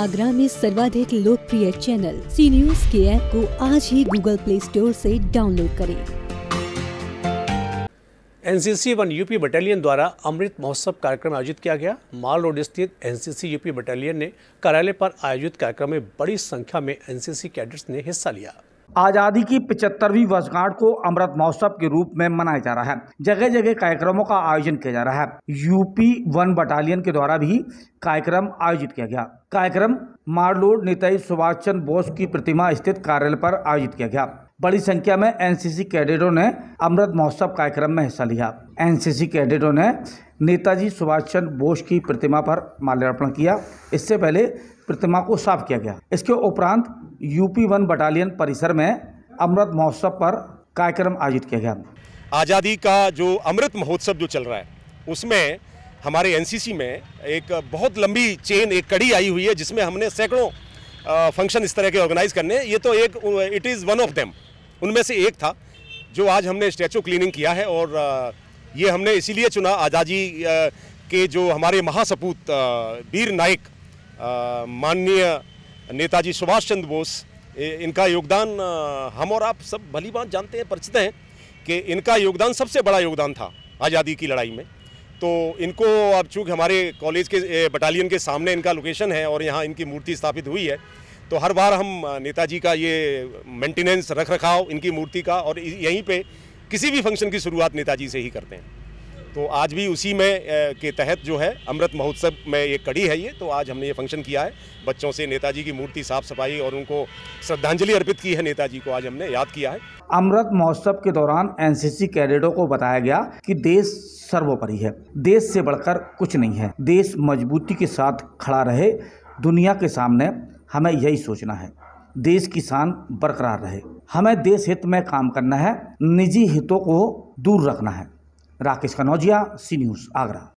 आगरा में सर्वाधिक लोकप्रिय चैनल सी न्यूज के ऐप को आज ही गूगल प्ले स्टोर से डाउनलोड करें एनसीसी वन यूपी बटालियन द्वारा अमृत महोत्सव कार्यक्रम आयोजित किया गया माल रोड स्थित एनसीसी यूपी बटालियन ने कार्यालय पर आयोजित कार्यक्रम में बड़ी संख्या में एनसीसी कैडेट्स ने हिस्सा लिया आज़ादी की पिचहत्तरवीं वर्षगांठ को अमृत महोत्सव के रूप में मनाया जा रहा है जगह जगह कार्यक्रमों का आयोजन किया जा रहा है यूपी वन बटालियन के द्वारा भी कार्यक्रम आयोजित किया गया कार्यक्रम मारलोड नेताजी सुभाष चंद्र बोस की प्रतिमा स्थित कार्यालय पर आयोजित किया गया बड़ी संख्या में एनसीसी कैडेटों ने अमृत महोत्सव कार्यक्रम में हिस्सा लिया एनसीसी कैडेटों ने नेताजी सुभाष चंद्र बोस की प्रतिमा पर माल्यार्पण किया इससे पहले प्रतिमा को साफ किया गया इसके उपरांत यूपी वन बटालियन परिसर में अमृत महोत्सव पर कार्यक्रम आयोजित किया गया आज़ादी का जो अमृत महोत्सव जो चल रहा है उसमें हमारे एनसीसी में एक बहुत लंबी चेन एक कड़ी आई हुई है जिसमें हमने सैकड़ों फंक्शन इस तरह के ऑर्गेनाइज करने ये तो एक it is one of them उनमें से एक था जो आज हमने स्टैचू क्लीनिंग किया है और ये हमने इसीलिए चुना आज़ादी के जो हमारे महासपूत वीर नायक माननीय नेताजी सुभाष चंद्र बोस इनका योगदान हम और आप सब भली बात जानते हैं परिचित हैं कि इनका योगदान सबसे बड़ा योगदान था आज़ादी की लड़ाई में तो इनको अब चूँकि हमारे कॉलेज के बटालियन के सामने इनका लोकेशन है और यहाँ इनकी मूर्ति स्थापित हुई है तो हर बार हम नेताजी का ये मेंटेनेंस रख रखाव इनकी मूर्ति का और यहीं पे किसी भी फंक्शन की शुरुआत नेताजी से ही करते हैं तो आज भी उसी में के तहत जो है अमृत महोत्सव में ये कड़ी है ये तो आज हमने ये फंक्शन किया है बच्चों से नेताजी की मूर्ति साफ सफाई और उनको श्रद्धांजलि अर्पित की है नेताजी को आज हमने याद किया है अमृत महोत्सव के दौरान एन कैडेटों को बताया गया कि देश सर्वोपरि है देश से बढ़कर कुछ नहीं है देश मजबूती के साथ खड़ा रहे दुनिया के सामने हमें यही सोचना है देश की शान बरकरार रहे हमें देश हित में काम करना है निजी हितों को दूर रखना है राकेश कनौजिया सी न्यूज़ आगरा